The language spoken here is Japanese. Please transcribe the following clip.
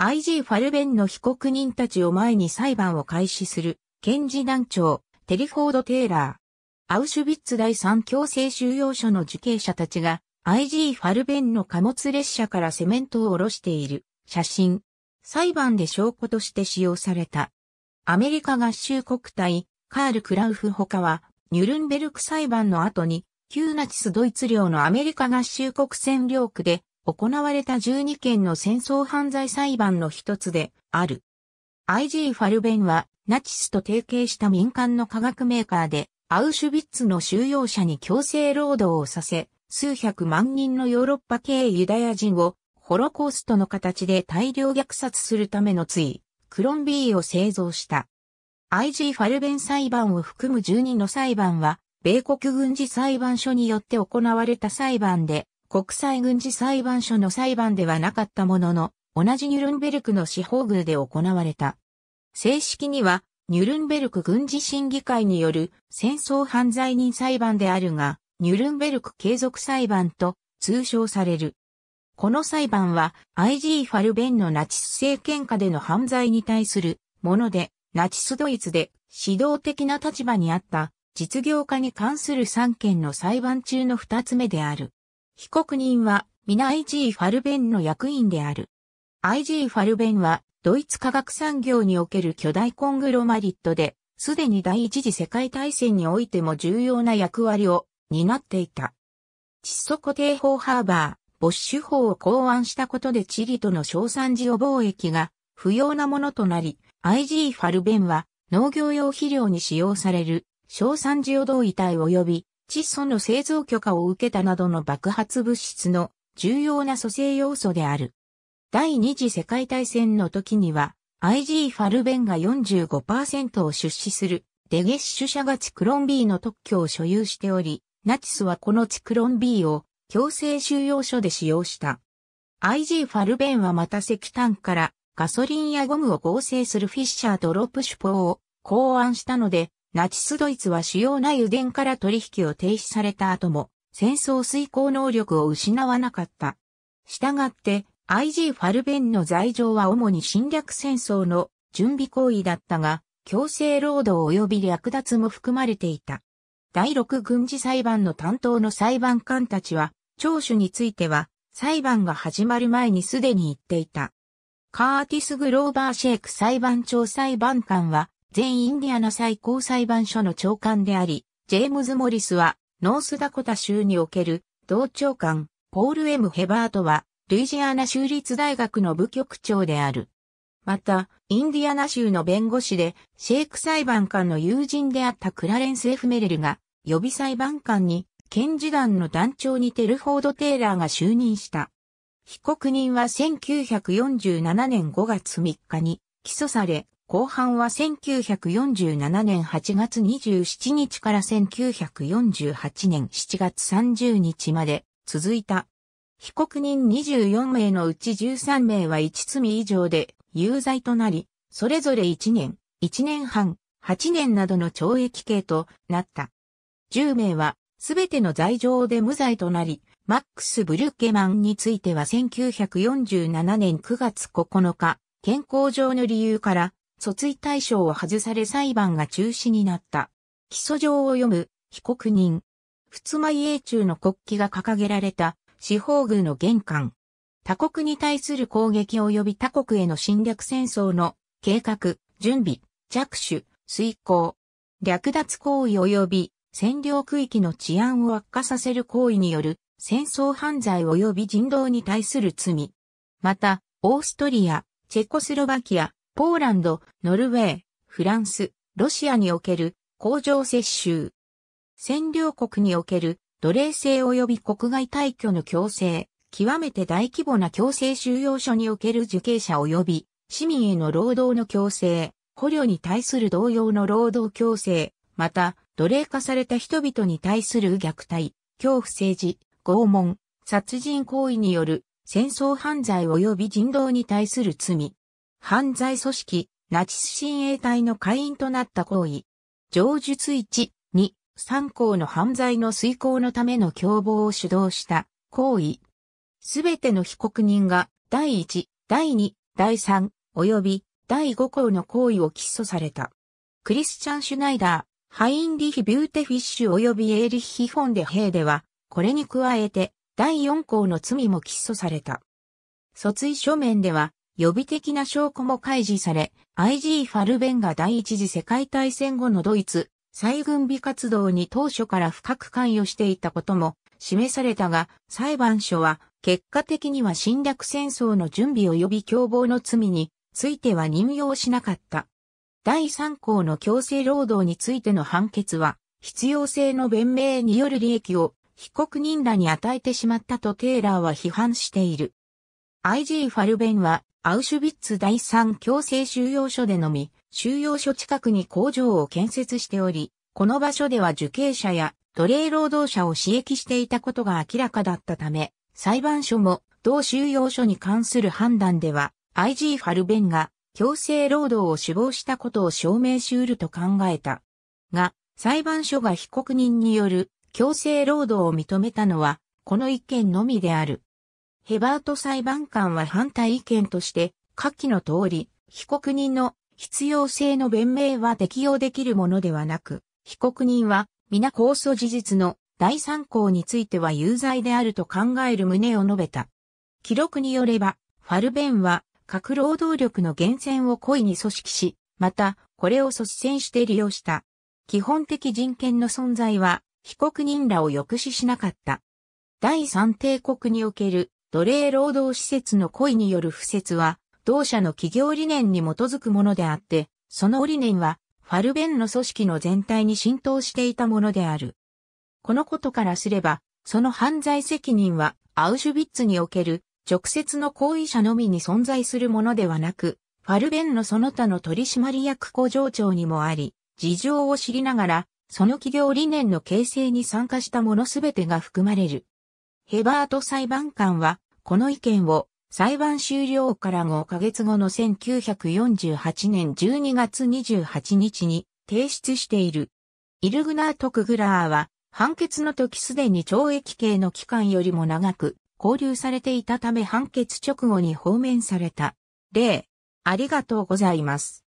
IG ファルベンの被告人たちを前に裁判を開始する、検事団長、テリフォード・テイラー。アウシュビッツ第三強制収容所の受刑者たちが、IG ファルベンの貨物列車からセメントを下ろしている写真。裁判で証拠として使用された。アメリカ合衆国隊、カール・クラウフ他は、ニュルンベルク裁判の後に、旧ナチスドイツ領のアメリカ合衆国占領区で行われた12件の戦争犯罪裁判の一つである。IG ファルベンはナチスと提携した民間の化学メーカーでアウシュビッツの収容者に強制労働をさせ、数百万人のヨーロッパ系ユダヤ人をホロコーストの形で大量虐殺するためのい、クロンビーを製造した。IG ファルベン裁判を含む12の裁判は、米国軍事裁判所によって行われた裁判で、国際軍事裁判所の裁判ではなかったものの、同じニュルンベルクの司法宮で行われた。正式には、ニュルンベルク軍事審議会による戦争犯罪人裁判であるが、ニュルンベルク継続裁判と通称される。この裁判は IG ファルベンのナチス政権下での犯罪に対するもので、ナチスドイツで指導的な立場にあった実業家に関する3件の裁判中の2つ目である。被告人は、皆 IG ファルベンの役員である。IG ファルベンは、ドイツ科学産業における巨大コングロマリットで、すでに第一次世界大戦においても重要な役割を担っていた。窒素固定法ハーバー、ボッシュ法を考案したことでチリとの小産事業貿易が不要なものとなり、IG ファルベンは農業用肥料に使用される小産事業同位体及び窒素の製造許可を受けたなどの爆発物質の重要な蘇生要素である。第二次世界大戦の時には IG ファルベンが45%を出資するデゲッシュ社がチクロン B の特許を所有しており、ナチスはこのチクロン B を強制収容所で使用した。IG ファルベンはまた石炭からガソリンやゴムを合成するフィッシャーとロップ手法を考案したので、ナチスドイツは主要な油田から取引を停止された後も、戦争遂行能力を失わなかった。したがって、IG ファルベンの罪状は主に侵略戦争の準備行為だったが、強制労働及び略奪も含まれていた。第六軍事裁判の担当の裁判官たちは、聴取については、裁判が始まる前にすでに言っていた。カーティス・グローバー・シェイク裁判長裁判官は、全インディアナ最高裁判所の長官であり、ジェームズ・モリスは、ノースダコタ州における同長官、ポール・ M・ ヘバートは、ルイジアナ州立大学の部局長である。また、インディアナ州の弁護士で、シェイク裁判官の友人であったクラレンス・フメレルが、予備裁判官に、検事団の団長にテルフォード・テイラーが就任した。被告人は1947年5月3日に起訴され、後半は1947年8月27日から1948年7月30日まで続いた。被告人24名のうち13名は1罪以上で有罪となり、それぞれ1年、1年半、8年などの懲役刑となった。10名はすべての罪状で無罪となり、マックス・ブルッケマンについては1947年9月9日、健康上の理由から訴追対象を外され裁判が中止になった。起訴状を読む被告人。仏米英中の国旗が掲げられた司法宮の玄関。他国に対する攻撃及び他国への侵略戦争の計画、準備、着手、遂行。略奪行為及び占領区域の治安を悪化させる行為による戦争犯罪及び人道に対する罪。また、オーストリア、チェコスロバキア、ポーランド、ノルウェー、フランス、ロシアにおける工場接収。占領国における奴隷制及び国外退去の強制、極めて大規模な強制収容所における受刑者及び市民への労働の強制、捕虜に対する同様の労働強制、また奴隷化された人々に対する虐待、恐怖政治、拷問、殺人行為による戦争犯罪及び人道に対する罪、犯罪組織、ナチス親衛隊の会員となった行為。上述1、2、3項の犯罪の遂行のための共謀を主導した行為。すべての被告人が第1、第2、第3、及び第5項の行為を起訴された。クリスチャン・シュナイダー、ハインリヒ・ビューテフィッシュ及びエーリヒ・フォンデ・ヘーデは、これに加えて第4項の罪も起訴された。訴追書面では、予備的な証拠も開示され、IG ファルベンが第一次世界大戦後のドイツ、再軍備活動に当初から深く関与していたことも示されたが、裁判所は結果的には侵略戦争の準備及び共謀の罪については任用しなかった。第3項の強制労働についての判決は、必要性の弁明による利益を被告人らに与えてしまったとテイラーは批判している。IG ファルベンは、アウシュビッツ第三強制収容所でのみ、収容所近くに工場を建設しており、この場所では受刑者や奴隷労働者を刺激していたことが明らかだったため、裁判所も同収容所に関する判断では、IG ファルベンが強制労働を死亡したことを証明しうると考えた。が、裁判所が被告人による強制労働を認めたのは、この一件のみである。ヘバート裁判官は反対意見として、下記の通り、被告人の必要性の弁明は適用できるものではなく、被告人は皆控訴事実の第三項については有罪であると考える旨を述べた。記録によれば、ファルベンは、核労働力の源泉を故意に組織し、また、これを率先して利用した。基本的人権の存在は、被告人らを抑止しなかった。第三帝国における奴隷労働施設の故意による不説は、同社の企業理念に基づくものであって、その理念は、ファルベンの組織の全体に浸透していたものである。このことからすれば、その犯罪責任は、アウシュビッツにおける直接の行為者のみに存在するものではなく、ファルベンのその他の取締役工場長にもあり、事情を知りながら、その企業理念の形成に参加したものすべてが含まれる。ヘバート裁判官は、この意見を裁判終了から5ヶ月後の1948年12月28日に提出している。イルグナート・クグラーは、判決の時すでに懲役刑の期間よりも長く、交流されていたため判決直後に放免された。例、ありがとうございます。